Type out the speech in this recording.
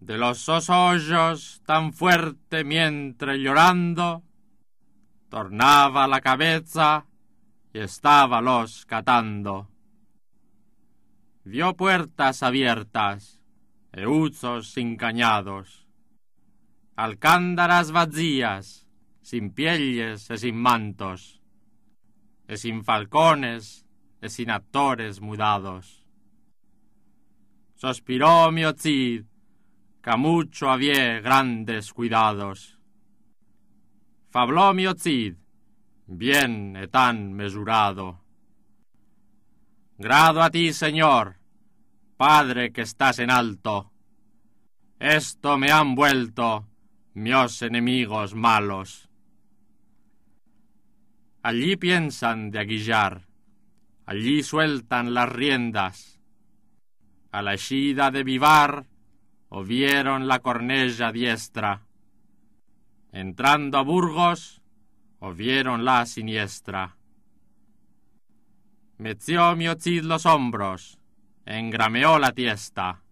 de los sosollos tan fuerte mientras llorando tornaba la cabeza y estaba los catando. Vio puertas abiertas e sin cañados, alcándaras vacías, sin pieles e sin mantos, e sin falcones e sin actores mudados. Sospiró mi mucho había grandes cuidados. Fabló mi Ocid, bien e tan mesurado. Grado a ti, Señor, Padre que estás en alto. Esto me han vuelto mis enemigos malos. Allí piensan de aguillar, allí sueltan las riendas. A la eshida de vivar o vieron la cornella diestra. Entrando a Burgos, o vieron la siniestra. Meció mi los hombros, engrameó la tiesta.